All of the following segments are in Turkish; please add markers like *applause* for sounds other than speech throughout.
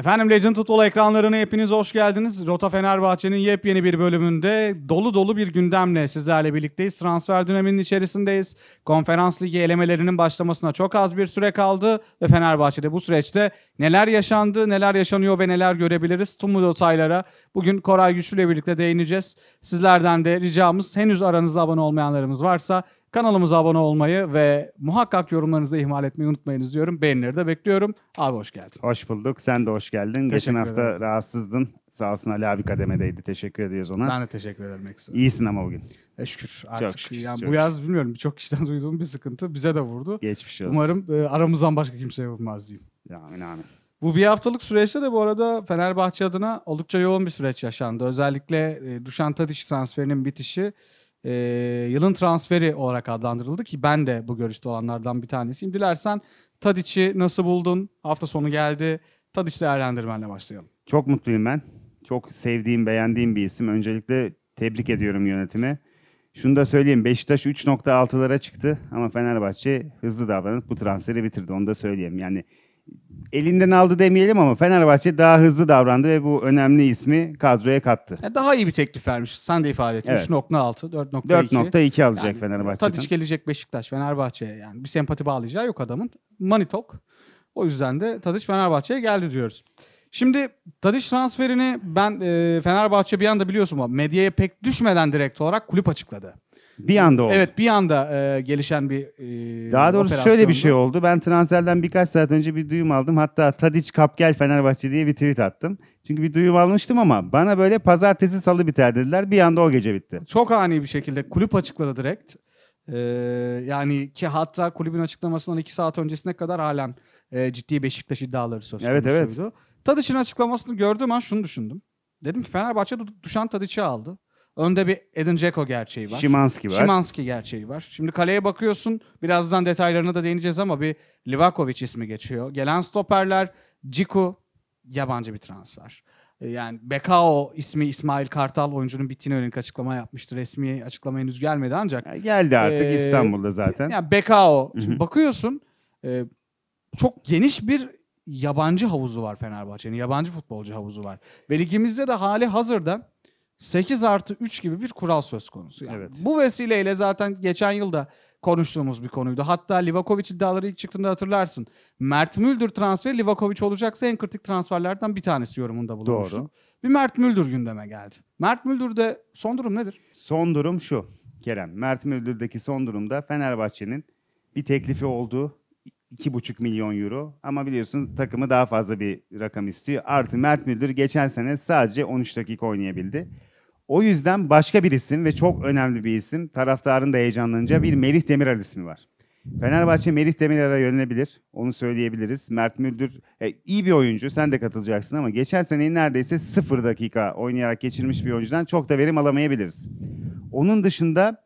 Efendim Legend Futbol ekranlarına hepiniz hoş geldiniz. Rota Fenerbahçe'nin yepyeni bir bölümünde dolu dolu bir gündemle sizlerle birlikteyiz. Transfer döneminin içerisindeyiz. Konferans Ligi elemelerinin başlamasına çok az bir süre kaldı ve Fenerbahçe'de bu süreçte neler yaşandı, neler yaşanıyor ve neler görebiliriz tüm bu detaylara bugün Koray Güçlü ile birlikte değineceğiz. Sizlerden de ricamız henüz aranızda abone olmayanlarımız varsa Kanalımıza abone olmayı ve muhakkak yorumlarınızı ihmal etmeyi unutmayınız diyorum. Beğenileri de bekliyorum. Abi hoş geldin. Hoş bulduk. Sen de hoş geldin. Teşekkür Geçen hafta ederim. rahatsızdın. Sağ olsun Ali abi kademedeydi. Teşekkür ediyoruz ona. Ben de teşekkür ederim Eksi. İyisin ama bugün. E şükür artık. Çok şükür, yani çok. Bu yaz bilmiyorum birçok kişiden *laughs* duyduğum bir sıkıntı bize de vurdu. Geçmiş olsun. Umarım e, aramızdan başka kimseye vurmaz diyeyim. Amin amin. Bu bir haftalık süreçte de bu arada Fenerbahçe adına oldukça yoğun bir süreç yaşandı. Özellikle e, Duşan Tadiç transferinin bitişi e, yılın transferi olarak adlandırıldı ki ben de bu görüşte olanlardan bir tanesiyim. Dilersen Tadiç'i nasıl buldun? Hafta sonu geldi. Tadiç değerlendirmenle başlayalım. Çok mutluyum ben. Çok sevdiğim, beğendiğim bir isim. Öncelikle tebrik ediyorum yönetimi. Şunu da söyleyeyim Beşiktaş 3.6'lara çıktı ama Fenerbahçe hızlı davranıp bu transferi bitirdi. Onu da söyleyeyim. Yani elinden aldı demeyelim ama Fenerbahçe daha hızlı davrandı ve bu önemli ismi kadroya kattı. Yani daha iyi bir teklif vermiş. Sen de ifade ettin. Evet. 3.6, 4.2. 4.2 alacak yani, Fenerbahçe'den. Tadiç gelecek Beşiktaş, Fenerbahçe'ye. Yani bir sempati bağlayacağı yok adamın. Money talk. O yüzden de Tadiç Fenerbahçe'ye geldi diyoruz. Şimdi Tadiç transferini ben e, Fenerbahçe bir anda biliyorsun ama medyaya pek düşmeden direkt olarak kulüp açıkladı. Bir anda oldu. Evet bir anda e, gelişen bir e, Daha doğrusu şöyle bir şey oldu. Ben Transel'den birkaç saat önce bir duyum aldım. Hatta Tadiç kap gel Fenerbahçe diye bir tweet attım. Çünkü bir duyum almıştım ama bana böyle pazartesi salı biter dediler. Bir anda o gece bitti. Çok ani bir şekilde kulüp açıkladı direkt. Ee, yani ki hatta kulübün açıklamasından iki saat öncesine kadar halen e, ciddi Beşiktaş iddiaları söz konusuydu. Evet evet. Tadiç'in açıklamasını gördüğüm an şunu düşündüm. Dedim ki Fenerbahçe düşen Tadiç'i aldı. Önde bir Edin Dzeko gerçeği var. Şimanski var. Şimanski gerçeği var. Şimdi kaleye bakıyorsun. Birazdan detaylarına da değineceğiz ama bir Livakovic ismi geçiyor. Gelen stoperler Ciku yabancı bir transfer. Ee, yani Bekao ismi İsmail Kartal oyuncunun bittiğine yönelik açıklama yapmıştı. Resmi açıklama henüz gelmedi ancak. Ya geldi artık ee, İstanbul'da zaten. Yani Bekao. bakıyorsun e, çok geniş bir yabancı havuzu var Fenerbahçe'nin. Yabancı futbolcu havuzu var. Ve ligimizde de hali hazırda 8 artı 3 gibi bir kural söz konusu. Yani evet. Bu vesileyle zaten geçen yılda konuştuğumuz bir konuydu. Hatta Livakovic iddiaları ilk çıktığında hatırlarsın. Mert Müldür transferi Livakovic olacaksa en kritik transferlerden bir tanesi yorumunda bulunmuştuk. Doğru. Bir Mert Müldür gündeme geldi. Mert Müldür'de son durum nedir? Son durum şu Kerem. Mert Müldür'deki son durumda Fenerbahçe'nin bir teklifi olduğu 2,5 milyon euro. Ama biliyorsun takımı daha fazla bir rakam istiyor. Artı Mert Müldür geçen sene sadece 13 dakika oynayabildi o yüzden başka bir isim ve çok önemli bir isim, taraftarın da heyecanlanınca bir Melih Demiral ismi var. Fenerbahçe Melih Demiral'a yönelebilir. Onu söyleyebiliriz. Mert Müldür e, iyi bir oyuncu. Sen de katılacaksın ama geçen sene neredeyse sıfır dakika oynayarak geçirmiş bir oyuncudan çok da verim alamayabiliriz. Onun dışında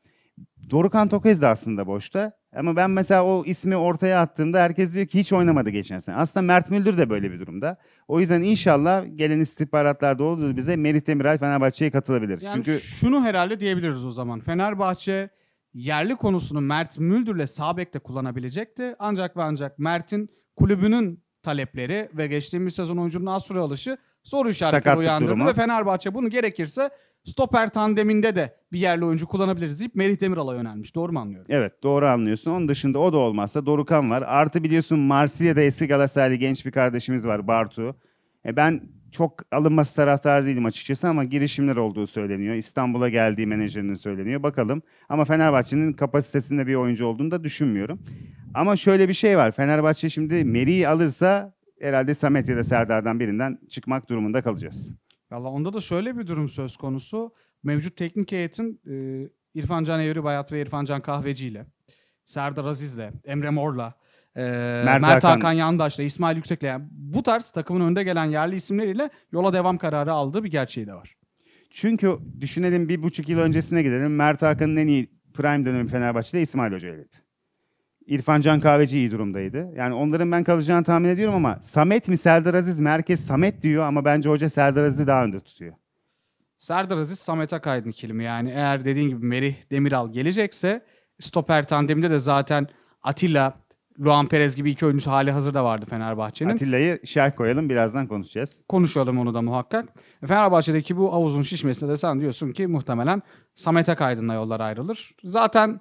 Dorukan Tokez de aslında boşta. Ama ben mesela o ismi ortaya attığımda herkes diyor ki hiç oynamadı geçen sene. Aslında Mert Müldür de böyle bir durumda. O yüzden inşallah gelen istihbaratlarda olduğu bize Merih demiray Fenerbahçe'ye katılabilir. Yani Çünkü şunu herhalde diyebiliriz o zaman. Fenerbahçe yerli konusunu Mert Müldür'le Sabek'te kullanabilecekti. Ancak ve ancak Mert'in kulübünün talepleri ve geçtiğimiz sezon oyuncunun az süre alışı soru işaretleri Sakatlık uyandırdı durumu. ve Fenerbahçe bunu gerekirse stoper tandeminde de bir yerli oyuncu kullanabiliriz deyip Merih Demiral'a yönelmiş. Doğru mu anlıyorum? Evet doğru anlıyorsun. Onun dışında o da olmazsa Dorukan var. Artı biliyorsun Marsilya'da eski Galatasaraylı genç bir kardeşimiz var Bartu. E ben çok alınması taraftar değilim açıkçası ama girişimler olduğu söyleniyor. İstanbul'a geldiği menajerinin söyleniyor. Bakalım. Ama Fenerbahçe'nin kapasitesinde bir oyuncu olduğunu da düşünmüyorum. Ama şöyle bir şey var. Fenerbahçe şimdi Meri'yi alırsa herhalde Samet ya da Serdar'dan birinden çıkmak durumunda kalacağız. Valla onda da şöyle bir durum söz konusu. Mevcut teknik heyetin e, İrfan Can Evri Bayat ve İrfan Can Kahveci ile, Serdar Aziz ile Emre Mor'la, e, Mert, Mert Hakan Yandaş'la, İsmail Yüksek'le yani bu tarz takımın önde gelen yerli isimleriyle yola devam kararı aldığı bir gerçeği de var. Çünkü düşünelim bir buçuk yıl öncesine gidelim. Mert Hakan'ın en iyi prime dönemi Fenerbahçe'de İsmail Hoca eledi. İrfan Can Kahveci iyi durumdaydı. Yani onların ben kalacağını tahmin ediyorum ama Samet mi Serdar Aziz mi? Herkes Samet diyor ama bence hoca Serdar Aziz'i daha önde tutuyor. Serdar Aziz Samet Akaydın kelime yani eğer dediğin gibi Merih Demiral gelecekse stoper tandeminde de zaten Atilla, Luan Perez gibi iki oyuncusu hali hazırda vardı Fenerbahçe'nin. Atilla'yı şerh koyalım birazdan konuşacağız. Konuşalım onu da muhakkak. Fenerbahçe'deki bu havuzun şişmesine de sen diyorsun ki muhtemelen Samet Akaydın'la yollar ayrılır. Zaten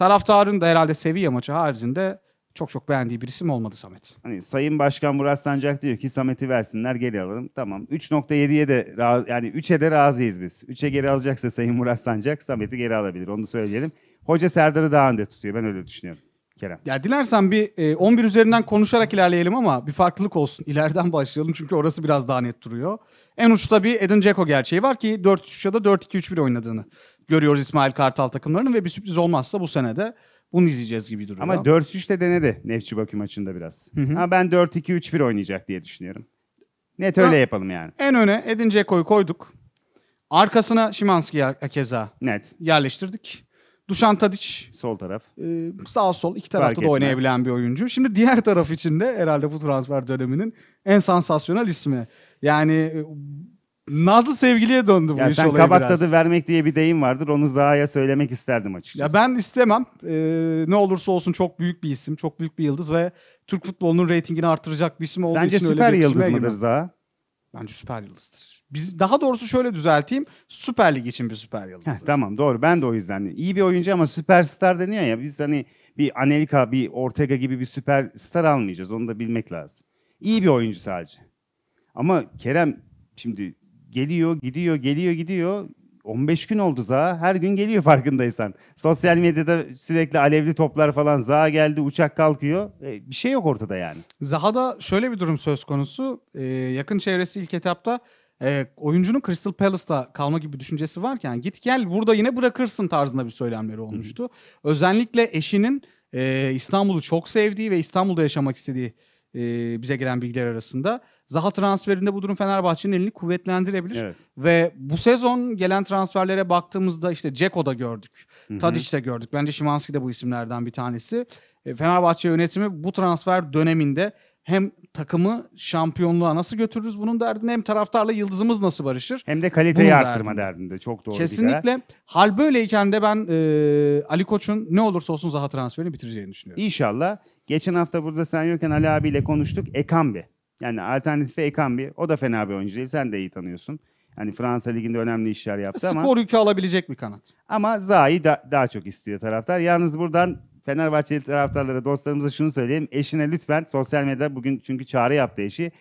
Taraftarın da herhalde Sevilla maçı haricinde çok çok beğendiği bir isim olmadı Samet. Hani Sayın Başkan Murat Sancak diyor ki Samet'i versinler geri alalım. Tamam 3.7'ye de yani 3'e de razıyız biz. 3'e geri alacaksa Sayın Murat Sancak Samet'i geri alabilir onu söyleyelim. Hoca Serdar'ı daha önde tutuyor ben öyle düşünüyorum. Kerem. Ya dilersen bir e, 11 üzerinden konuşarak ilerleyelim ama bir farklılık olsun. İleriden başlayalım çünkü orası biraz daha net duruyor. En uçta bir Edin Dzeko gerçeği var ki 4-3-3 ya da 4-2-3-1 oynadığını görüyoruz İsmail Kartal takımlarını ve bir sürpriz olmazsa bu sene de bunu izleyeceğiz gibi duruyor. Ama 4-3 de denedi Nefçi Bakü maçında biraz. Hı hı. Ama ben 4-2-3-1 oynayacak diye düşünüyorum. Net öyle ya, yapalım yani. En öne Edin Dzeko'yu koyduk. Arkasına Şimanski keza Net. yerleştirdik. Dušan Tadić. Sol taraf. E, sağ sol iki tarafta Fark da etmez. oynayabilen bir oyuncu. Şimdi diğer taraf için de herhalde bu transfer döneminin en sansasyonel ismi. Yani e, Nazlı sevgiliye döndü bu ya iş sen olayı kabak biraz. tadı vermek diye bir deyim vardır. Onu Zaha'ya söylemek isterdim açıkçası. Ya ben istemem. Ee, ne olursa olsun çok büyük bir isim, çok büyük bir yıldız ve Türk futbolunun reytingini artıracak bir isim olduğu Sence için öyle bir Sence süper yıldız mıdır girmem. Zaha? Bence süper yıldızdır. Biz, daha doğrusu şöyle düzelteyim. Süper Lig için bir süper yıldız. tamam doğru ben de o yüzden. İyi bir oyuncu ama süperstar deniyor ya. Biz hani bir Anelka, bir Ortega gibi bir süperstar almayacağız. Onu da bilmek lazım. İyi bir oyuncu sadece. Ama Kerem şimdi geliyor, gidiyor, geliyor, gidiyor. 15 gün oldu za. Her gün geliyor farkındaysan. Sosyal medyada sürekli alevli toplar falan. Za geldi, uçak kalkıyor. E, bir şey yok ortada yani. Zaha'da şöyle bir durum söz konusu. E, yakın çevresi ilk etapta e, oyuncunun Crystal Palace'ta kalma gibi bir düşüncesi varken git gel burada yine bırakırsın tarzında bir söylemleri olmuştu. hı Özellikle eşinin e, İstanbul'u çok sevdiği ve İstanbul'da yaşamak istediği e, bize gelen bilgiler arasında. Zaha transferinde bu durum Fenerbahçe'nin elini kuvvetlendirebilir. Evet. Ve bu sezon gelen transferlere baktığımızda işte Ceko'da gördük. Tadic'de gördük. Bence Şimanski de bu isimlerden bir tanesi. E, Fenerbahçe yönetimi bu transfer döneminde hem takımı şampiyonluğa nasıl götürürüz bunun derdinde hem taraftarla yıldızımız nasıl barışır. Hem de kaliteyi bunun arttırma derdinde. derdinde. Çok doğru Kesinlikle. Bir Hal böyleyken de ben e, Ali Koç'un ne olursa olsun Zaha transferini bitireceğini düşünüyorum. İnşallah. Geçen hafta burada sen yokken Ali abiyle konuştuk. Ekambi. Yani alternatifi Ekambi. O da fena bir oyuncu değil. Sen de iyi tanıyorsun. Hani Fransa Ligi'nde önemli işler yaptı Skor ama. Skor yükü alabilecek bir kanat. Ama Zaha'yı da, daha çok istiyor taraftar. Yalnız buradan Fenerbahçeli taraftarlara, dostlarımıza şunu söyleyeyim. Eşine lütfen sosyal medyada bugün çünkü çağrı yaptı eşi.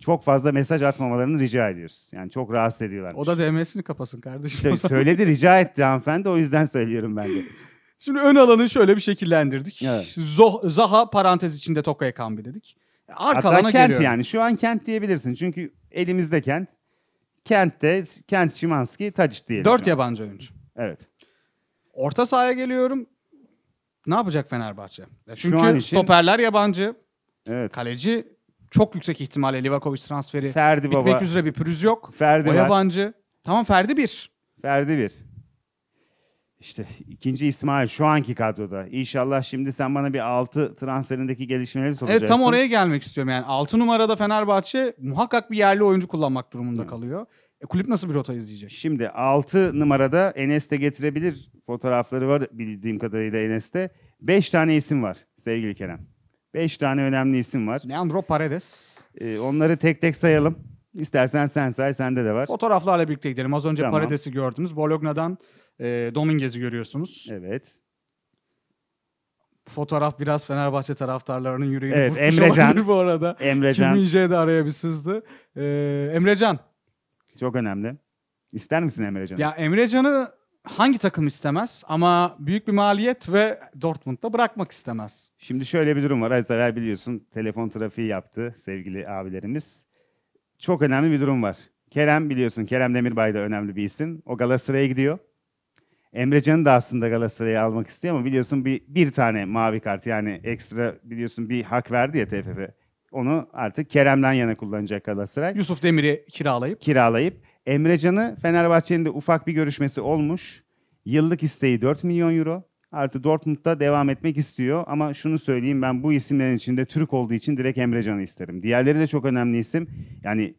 Çok fazla mesaj atmamalarını rica ediyoruz. Yani çok rahatsız ediyorlar. O da DM'sini kapasın kardeşim. İşte söyledi rica etti hanımefendi o yüzden söylüyorum ben de. *laughs* Şimdi ön alanı şöyle bir şekillendirdik. Evet. Zoh, Zaha parantez içinde Toka kambi dedik. Arka Hatta alana kent geliyorum. yani. Şu an kent diyebilirsin. Çünkü elimizde kent. Kent'te Kent Şimanski Tadic diyelim. Dört yabancı oyuncu. Evet. Orta sahaya geliyorum. Ne yapacak Fenerbahçe? Çünkü Şu için- stoperler yabancı. Evet. Kaleci çok yüksek ihtimalle Livakovic transferi Ferdi bitmek baba. üzere bir pürüz yok. Ferdi o var. yabancı. Tamam Ferdi bir. Ferdi bir. İşte ikinci İsmail şu anki kadroda. İnşallah şimdi sen bana bir 6 transferindeki gelişmeleri soracaksın. Evet tam oraya gelmek istiyorum yani. 6 numarada Fenerbahçe muhakkak bir yerli oyuncu kullanmak durumunda evet. kalıyor. E, kulüp nasıl bir rota izleyecek? Şimdi 6 numarada Enes de getirebilir. Fotoğrafları var bildiğim kadarıyla Enes'te. 5 tane isim var sevgili Kerem. 5 tane önemli isim var. Leandro Paredes. Ee, onları tek tek sayalım. İstersen sen say sende de var. Fotoğraflarla birlikte gidelim. Az önce Tamam. Paredes'i gördünüz. Bologna'dan e, Dominguez'i görüyorsunuz. Evet. Fotoğraf biraz Fenerbahçe taraftarlarının yüreğini Evet, burkmuş Emrecan. bu arada. Emrecan Kimince'ye de araya bir sızdı. E, Emrecan. çok önemli. İster misin Emrecan'ı? Ya Emrecan'ı hangi takım istemez ama büyük bir maliyet ve Dortmund'da bırakmak istemez. Şimdi şöyle bir durum var. Az biliyorsun telefon trafiği yaptı sevgili abilerimiz çok önemli bir durum var. Kerem biliyorsun Kerem Demirbay da önemli bir isim. O Galatasaray'a gidiyor. Emre Emrecan'ı da aslında Galatasaray'a almak istiyor ama biliyorsun bir, bir tane mavi kart yani ekstra biliyorsun bir hak verdi ya TFF. Onu artık Kerem'den yana kullanacak Galatasaray. Yusuf Demir'i kiralayıp. Kiralayıp. Emrecan'ı Fenerbahçe'nin de ufak bir görüşmesi olmuş. Yıllık isteği 4 milyon euro. Artı Dortmund'da devam etmek istiyor ama şunu söyleyeyim ben bu isimlerin içinde Türk olduğu için direkt Emre Can'ı isterim. Diğerleri de çok önemli isim. Yani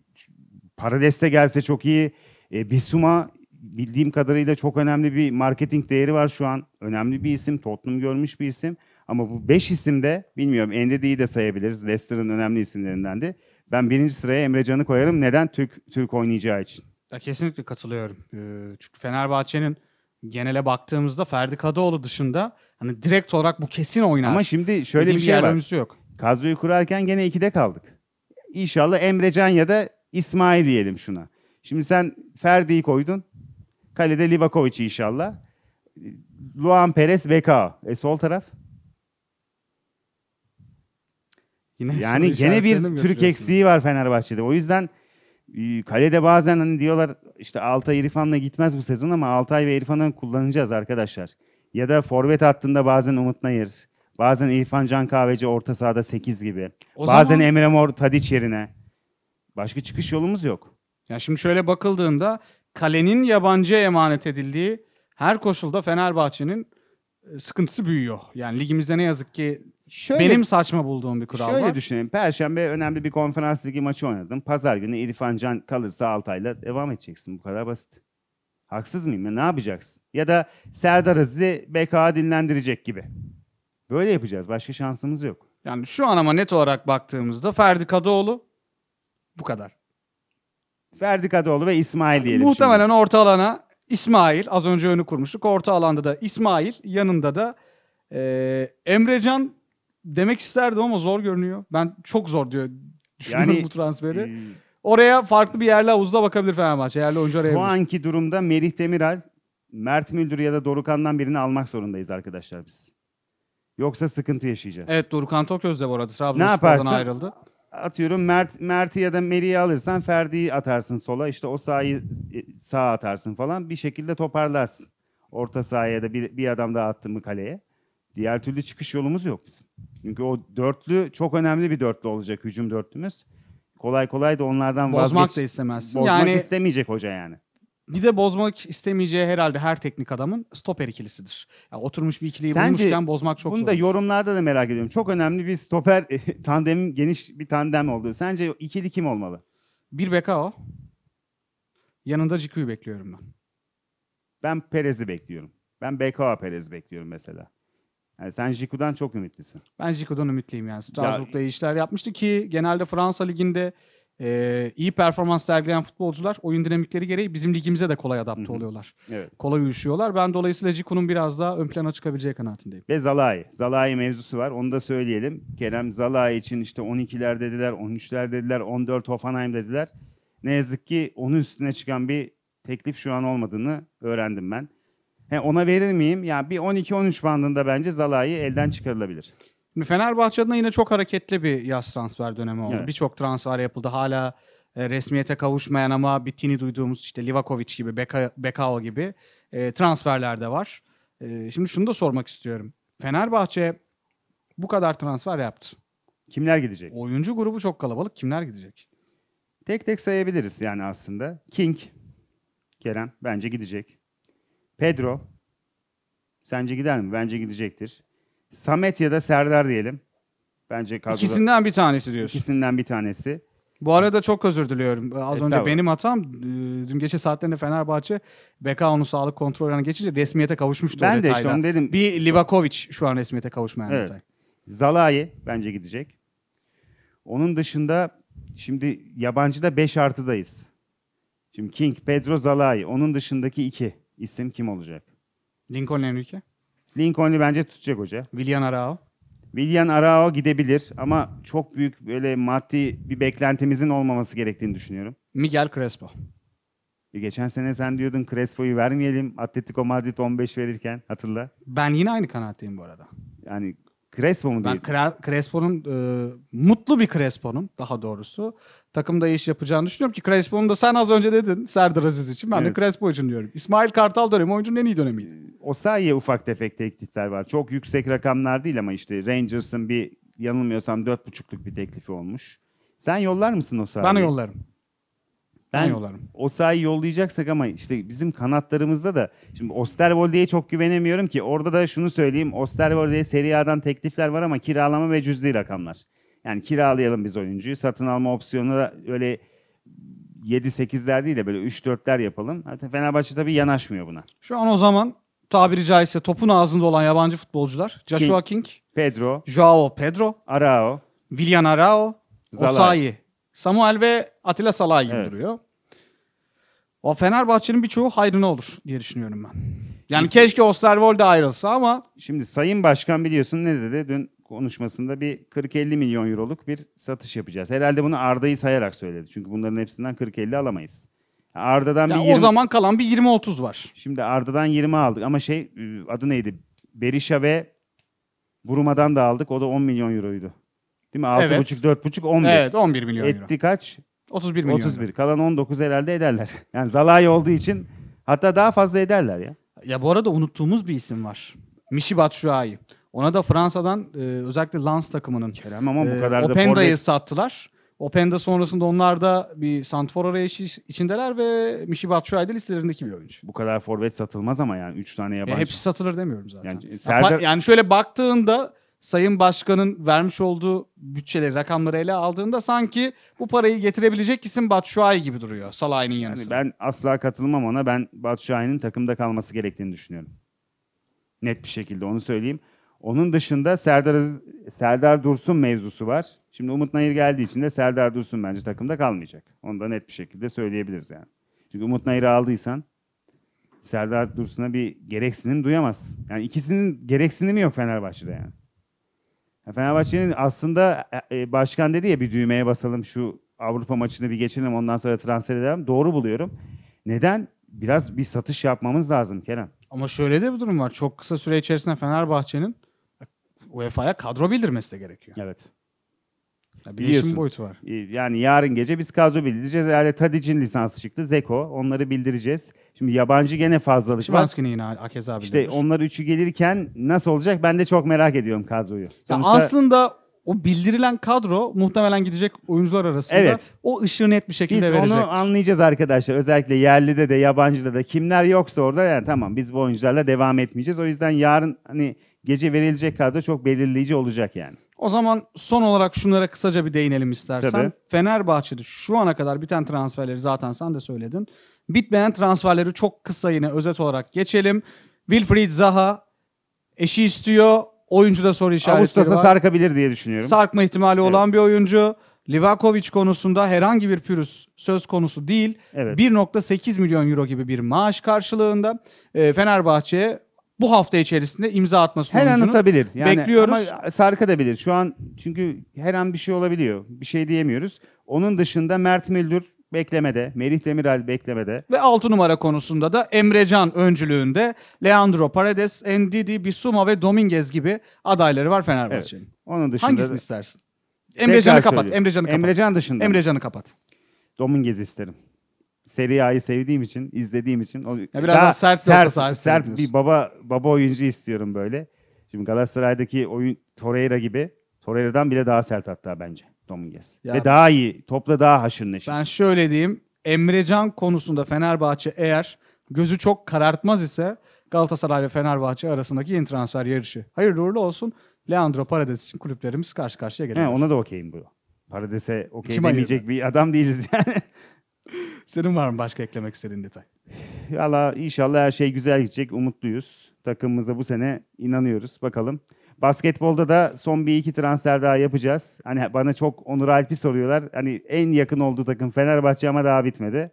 Parades'te gelse çok iyi. E, Bisuma bildiğim kadarıyla çok önemli bir marketing değeri var şu an. Önemli bir isim, Tottenham görmüş bir isim. Ama bu 5 isimde bilmiyorum Endidi'yi de sayabiliriz. Leicester'ın önemli isimlerindendi. Ben birinci sıraya Emre Can'ı koyarım. Neden? Türk Türk oynayacağı için. Ya kesinlikle katılıyorum. Ee, çünkü Fenerbahçe'nin genele baktığımızda Ferdi Kadıoğlu dışında hani direkt olarak bu kesin oynar. Ama şimdi şöyle bir şey var. yok. Kadroyu kurarken gene ikide kaldık. İnşallah Emre Can ya da İsmail diyelim şuna. Şimdi sen Ferdi'yi koydun. Kalede Livakovic'i inşallah. Luan Perez Beka. E sol taraf? Yine *laughs* yani gene bir Türk eksiği var Fenerbahçe'de. O yüzden ee, kalede bazen hani diyorlar işte Altay İrfan'la gitmez bu sezon ama Altay ve İrfan'ı kullanacağız arkadaşlar. Ya da forvet hattında bazen Umut Nayır, bazen İrfan Can Kahveci orta sahada 8 gibi. O bazen zaman... Emre Mor Tadiç yerine. Başka çıkış yolumuz yok. Ya şimdi şöyle bakıldığında kalenin yabancıya emanet edildiği her koşulda Fenerbahçe'nin e, sıkıntısı büyüyor. Yani ligimizde ne yazık ki Şöyle, Benim saçma bulduğum bir kural şöyle var. Şöyle düşünelim. Perşembe önemli bir konferans ligi maçı oynadın. Pazar günü İrfan Can kalırsa Altay'la devam edeceksin. Bu kadar basit. Haksız mıyım? Ya? Ne yapacaksın? Ya da Serdar Aziz'i BK'ya dinlendirecek gibi. Böyle yapacağız. Başka şansımız yok. Yani şu an ama net olarak baktığımızda Ferdi Kadıoğlu bu kadar. Ferdi Kadıoğlu ve İsmail diyelim. muhtemelen şimdi. orta alana İsmail az önce önü kurmuştuk. Orta alanda da İsmail yanında da e, Emrecan demek isterdim ama zor görünüyor. Ben çok zor diyor düşünüyorum yani, bu transferi. E, Oraya farklı bir yerle havuzda bakabilir Fenerbahçe. Yerli oyuncu arayabilir. Şu anki durumda Merih Demiral, Mert Müldür ya da Dorukan'dan birini almak zorundayız arkadaşlar biz. Yoksa sıkıntı yaşayacağız. Evet Dorukan Toköz de bu arada Trabzonspor'dan ayrıldı. Atıyorum Mert Mert'i ya da Meri'yi alırsan Ferdi'yi atarsın sola. işte o sahayı e, sağa atarsın falan. Bir şekilde toparlarsın. Orta sahaya da bir, bir adam daha attın mı kaleye. Diğer türlü çıkış yolumuz yok bizim. Çünkü o dörtlü çok önemli bir dörtlü olacak hücum dörtlümüz. Kolay kolay da onlardan Bozmak vazgeç... da istemezsin. Bozmak yani, istemeyecek hoca yani. Bir de bozmak istemeyeceği herhalde her teknik adamın stoper ikilisidir. Yani oturmuş bir ikiliyi Sence, bulmuşken bozmak çok bunu zor. Bunu da yorumlarda da merak ediyorum. Çok önemli bir stoper *laughs* tandem geniş bir tandem oldu. Sence ikili kim olmalı? Bir Bekao. Yanında Ciku'yu bekliyorum ben. Ben Perez'i bekliyorum. Ben Bekao Perez bekliyorum mesela. Yani sen Jiku'dan çok ümitlisin. Ben Jiku'dan ümitliyim yani. Strasbourg'da ya, iyi işler yapmıştı ki genelde Fransa Ligi'nde e, iyi performans sergileyen futbolcular oyun dinamikleri gereği bizim ligimize de kolay adapte hı. oluyorlar. Evet. Kolay uyuşuyorlar. Ben dolayısıyla Jiku'nun biraz daha ön plana çıkabileceği kanaatindeyim. Ve Zalai. Zalai mevzusu var. Onu da söyleyelim. Kerem Zalai için işte 12'ler dediler, 13'ler dediler, 14 Hoffenheim dediler. Ne yazık ki onun üstüne çıkan bir teklif şu an olmadığını öğrendim ben. He, ona verir miyim? Yani bir 12-13 bandında bence Zalai elden çıkarılabilir. Fenerbahçe adına yine çok hareketli bir yaz transfer dönemi oldu. Evet. Birçok transfer yapıldı. Hala e, resmiyete kavuşmayan ama bitini duyduğumuz işte Livakovic gibi, Beka, Bekao gibi e, transferler de var. E, şimdi şunu da sormak istiyorum. Fenerbahçe bu kadar transfer yaptı. Kimler gidecek? Oyuncu grubu çok kalabalık. Kimler gidecek? Tek tek sayabiliriz yani aslında. King, Kerem bence gidecek. Pedro. Sence gider mi? Bence gidecektir. Samet ya da Serdar diyelim. Bence kadroda İkisinden bir tanesi diyorsun. ikisinden bir tanesi. Bu arada çok özür diliyorum. Az önce benim hatam. E, dün gece saatlerinde Fenerbahçe BK Bekao'nun sağlık kontrolüne geçince resmiyete kavuşmuştu Ben de işte onu dedim. Bir Livakovic şu an resmiyete kavuşmayan Evet. detay. Zalai bence gidecek. Onun dışında şimdi yabancıda 5 artıdayız. Şimdi King, Pedro, Zalai. Onun dışındaki 2 isim kim olacak? Lincoln Enrique. Lincoln'u bence tutacak hoca. William Arao. William Arao gidebilir ama çok büyük böyle maddi bir beklentimizin olmaması gerektiğini düşünüyorum. Miguel Crespo. E, geçen sene sen diyordun Crespo'yu vermeyelim Atletico Madrid 15 verirken hatırla. Ben yine aynı kanaatteyim bu arada. Yani Crespo mu değil? Ben Crespo'nun e, mutlu bir Crespo'nun daha doğrusu takımda iş yapacağını düşünüyorum ki Crespo'nun da sen az önce dedin Serdar Aziz için ben evet. de Crespo için diyorum. İsmail Kartal dönemi oyuncunun en iyi dönemiydi. E, o sayeye ufak tefek teklifler var. Çok yüksek rakamlar değil ama işte Rangers'ın bir yanılmıyorsam 4.5'luk bir teklifi olmuş. Sen yollar mısın o sahayı? Ben yollarım. Ben Osayi yollayacaksak ama işte bizim kanatlarımızda da şimdi Osterwolde'ye çok güvenemiyorum ki orada da şunu söyleyeyim Osterwolde'ye Serie A'dan teklifler var ama kiralama ve cüzdi rakamlar. Yani kiralayalım biz oyuncuyu satın alma opsiyonu da öyle 7-8'ler değil de böyle 3-4'ler yapalım. Hatta Fenerbahçe tabii yanaşmıyor buna. Şu an o zaman tabiri caizse topun ağzında olan yabancı futbolcular. Joshua King, King Pedro, Joao Pedro, Arao, William Arao, Zalai. Osayi. Samuel ve Atilla Salah gibi evet. duruyor. O Fenerbahçe'nin birçoğu hayrına olur diye düşünüyorum ben. Yani Biz... keşke Osterwold de ayrılsa ama. Şimdi Sayın Başkan biliyorsun ne dedi? Dün konuşmasında bir 40-50 milyon euroluk bir satış yapacağız. Herhalde bunu Arda'yı sayarak söyledi. Çünkü bunların hepsinden 40-50 alamayız. Arda'dan yani bir 20... O zaman kalan bir 20-30 var. Şimdi Arda'dan 20 aldık ama şey ıı, adı neydi? Berisha ve Buruma'dan da aldık. O da 10 milyon euroydu. Değil mi? 6,5, evet. 4,5, 11. Evet 11 milyon Etti euro. Etti kaç? 31 milyon. 31. Euro. Kalan 19 herhalde ederler. *laughs* Yani Zalai olduğu için hatta daha fazla ederler ya. Ya bu arada unuttuğumuz bir isim var. Michy Batshuayi. Ona da Fransa'dan e, özellikle Lens takımının Kerem ama bu e, kadar e, da Openda'yı forvet... sattılar. Openda sonrasında onlar da bir santfor arayışı içindeler ve Michy Batshuayi de listelerindeki bir oyuncu. Bu kadar forvet satılmaz ama yani 3 tane e, yabancı. E, hepsi satılır demiyorum zaten. Yani, Serdar... yani şöyle baktığında Sayın Başkan'ın vermiş olduğu bütçeleri, rakamları ele aldığında sanki bu parayı getirebilecek isim Batshuayi gibi duruyor Salah'ın yanısı. Yani ben asla katılmam ona. Ben Batshuayi'nin takımda kalması gerektiğini düşünüyorum. Net bir şekilde onu söyleyeyim. Onun dışında Serdar, Serdar Dursun mevzusu var. Şimdi Umut Nayır geldiği için de Serdar Dursun bence takımda kalmayacak. Onu da net bir şekilde söyleyebiliriz yani. Çünkü Umut Nayır'ı aldıysan Serdar Dursun'a bir gereksinim duyamaz. Yani ikisinin gereksinimi yok Fenerbahçe'de yani. Fenerbahçe'nin aslında e, e, başkan dedi ya bir düğmeye basalım şu Avrupa maçını bir geçirelim ondan sonra transfer edelim. Doğru buluyorum. Neden? Biraz bir satış yapmamız lazım Kenan. Ama şöyle de bir durum var. Çok kısa süre içerisinde Fenerbahçe'nin UEFA'ya kadro bildirmesi de gerekiyor. Evet. Ya Biliyorsun. boyutu var. E, yani yarın gece biz kadro bildireceğiz. Herhalde Tadic'in lisansı çıktı. Zeko. Onları bildireceğiz. Şimdi yabancı gene fazlalık var. yine Akez abi. İşte demiş. onlar üçü gelirken nasıl olacak ben de çok merak ediyorum kadroyu. Sonuçta aslında o bildirilen kadro muhtemelen gidecek oyuncular arasında Evet. o ışığı net bir şekilde biz verecektir. onu anlayacağız arkadaşlar. Özellikle yerlide de yabancıda da kimler yoksa orada yani tamam biz bu oyuncularla devam etmeyeceğiz. O yüzden yarın hani gece verilecek kadro çok belirleyici olacak yani. O zaman son olarak şunlara kısaca bir değinelim istersen. Tabii. Fenerbahçe'de şu ana kadar biten transferleri zaten sen de söyledin. Bitmeyen transferleri çok kısa yine özet olarak geçelim. Wilfried Zaha eşi istiyor. Oyuncu da soru işaretleri Ağustos'a var. sarkabilir diye düşünüyorum. Sarkma ihtimali evet. olan bir oyuncu. Livakovic konusunda herhangi bir pürüz söz konusu değil. Evet. 1.8 milyon euro gibi bir maaş karşılığında e, Fenerbahçe'ye bu hafta içerisinde imza atma her sonucunu an anlatabilir. Yani bekliyoruz. Ama bilir. Şu an çünkü her an bir şey olabiliyor. Bir şey diyemiyoruz. Onun dışında Mert Müldür beklemede, Merih Demiral beklemede. Ve 6 numara konusunda da Emrecan öncülüğünde Leandro Paredes, Ndidi, Bisuma ve Dominguez gibi adayları var Fenerbahçe'nin. Evet. Onun dışında Hangisini da- istersin? Emrecan'ı kapat. Emrecan'ı kapat. Emrecan dışında. Emrecan'ı kapat. Dominguez isterim. Serie A'yı sevdiğim için, izlediğim için o ya biraz daha, daha sert sert, sert, sert bir baba baba oyuncu istiyorum böyle. Şimdi Galatasaray'daki oyun Torreira gibi, Torreira'dan bile daha sert hatta bence Dominguez. Ya, Ve daha iyi, topla daha haşır neşir. Ben şöyle diyeyim, Emrecan konusunda Fenerbahçe eğer gözü çok karartmaz ise Galatasaray ve Fenerbahçe arasındaki yeni transfer yarışı. Hayırlı uğurlu olsun. Leandro Parades için kulüplerimiz karşı karşıya geliyor. Ona da okeyim bu. Parades'e okey demeyecek ayırdı? bir adam değiliz yani. *laughs* *laughs* Senin var mı başka eklemek istediğin detay? Valla inşallah her şey güzel gidecek. Umutluyuz. Takımımıza bu sene inanıyoruz. Bakalım. Basketbolda da son bir iki transfer daha yapacağız. Hani bana çok Onur Alp'i soruyorlar. Hani en yakın olduğu takım Fenerbahçe ama daha bitmedi.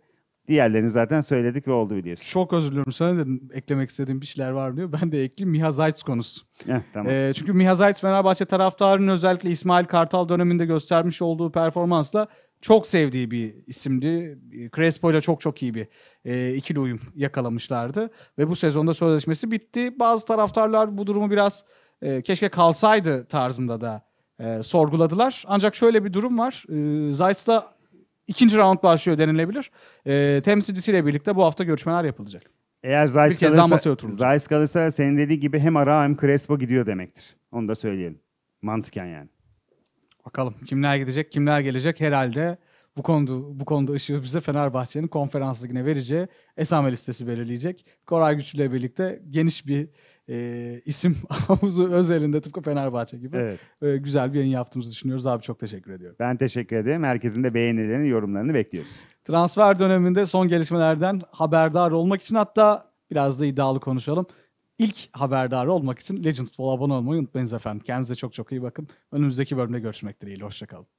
Diğerlerini zaten söyledik ve oldu biliyorsun. Çok özür diliyorum. Sana dedim eklemek istediğim bir şeyler var mı diyor. Ben de ekleyeyim Miha Zayt's konusu. Heh, tamam. E, çünkü Miha Zayt Fenerbahçe taraftarının özellikle İsmail Kartal döneminde göstermiş olduğu performansla çok sevdiği bir isimdi. Crespo ile çok çok iyi bir e, ikili uyum yakalamışlardı. Ve bu sezonda sözleşmesi bitti. Bazı taraftarlar bu durumu biraz e, keşke kalsaydı tarzında da e, sorguladılar. Ancak şöyle bir durum var. E, Zayt'la ikinci round başlıyor denilebilir. E, temsilcisiyle birlikte bu hafta görüşmeler yapılacak. Eğer Zayt kalırsa, Zayt kalırsa senin dediği gibi hem Ara hem Crespo gidiyor demektir. Onu da söyleyelim. Mantıken yani. Bakalım kimler gidecek, kimler gelecek herhalde bu konuda bu konuda ışığı bize Fenerbahçe'nin konferans ligine vereceği esame listesi belirleyecek. Koray Güçlü ile birlikte geniş bir e, isim *laughs* havuzu özelinde tıpkı Fenerbahçe gibi evet. e, güzel bir yayın yaptığımızı düşünüyoruz. Abi çok teşekkür ediyorum. Ben teşekkür ederim. Herkesin de beğenilerini, yorumlarını bekliyoruz. Transfer döneminde son gelişmelerden haberdar olmak için hatta biraz da iddialı konuşalım ilk haberdar olmak için Legend Futbol abone olmayı unutmayınız efendim. Kendinize çok çok iyi bakın. Önümüzdeki bölümde görüşmek dileğiyle. Hoşçakalın.